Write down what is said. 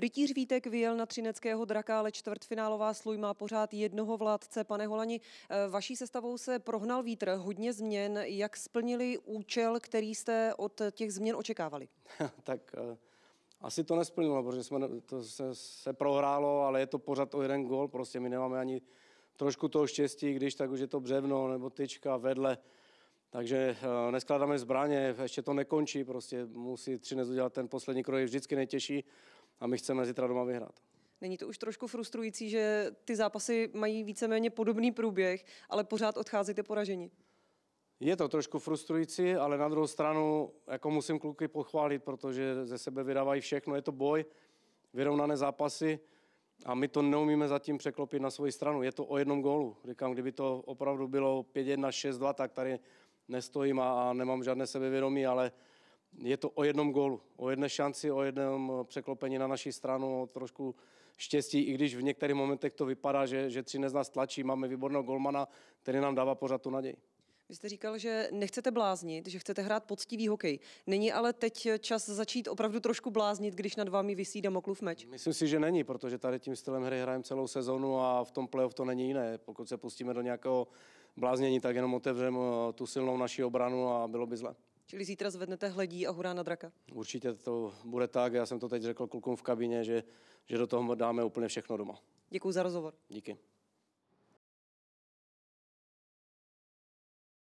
Rytíř Vítek vyjel na třineckého draka, ale čtvrtfinálová sluj má pořád jednoho vládce. Pane Holani, eh, vaší sestavou se prohnal vítr, hodně změn. Jak splnili účel, který jste od těch změn očekávali? tak eh, asi to nesplnilo, no, protože jsme, to se, se prohrálo, ale je to pořád o jeden gol. Prostě my nemáme ani trošku toho štěstí, když tak už je to břevno nebo tyčka vedle. Takže eh, neskládáme zbraně, ještě to nekončí, prostě musí Třinec udělat ten poslední krok, je vždycky nejtěžší a my chceme zítra doma vyhrát. Není to už trošku frustrující, že ty zápasy mají víceméně podobný průběh, ale pořád odcházíte poražení? Je to trošku frustrující, ale na druhou stranu jako musím kluky pochválit, protože ze sebe vydávají všechno, je to boj, vyrovnané zápasy a my to neumíme zatím překlopit na svoji stranu. Je to o jednom gólu. Říkám, kdyby to opravdu bylo 5-1, 6-2, tak tady nestojím a, a nemám žádné sebevědomí, ale je to o jednom gólu, o jedné šanci, o jednom eh, překlopení na naší stranu, o trošku štěstí, i když v některých momentech to vypadá, že, že Třinec nás tlačí, máme výborného golmana, který nám dává pořád tu naději. Vy jste říkal, že nechcete bláznit, že chcete hrát poctivý hokej. Není ale teď čas začít opravdu trošku bláznit, když nad vámi vysí Damoklův meč? Myslím si, že není, protože tady tím stylem hry hrajeme celou sezonu a v tom playoff to není jiné. Pokud se pustíme do nějakého bláznění, tak jenom otevřeme eh, tu silnou naši obranu a bylo by zle. Čili zítra zvednete hledí a hurá na draka? Určitě to bude tak. Já jsem to teď řekl klukům v kabině, že, že do toho dáme úplně všechno doma. Děkuji za rozhovor. Díky.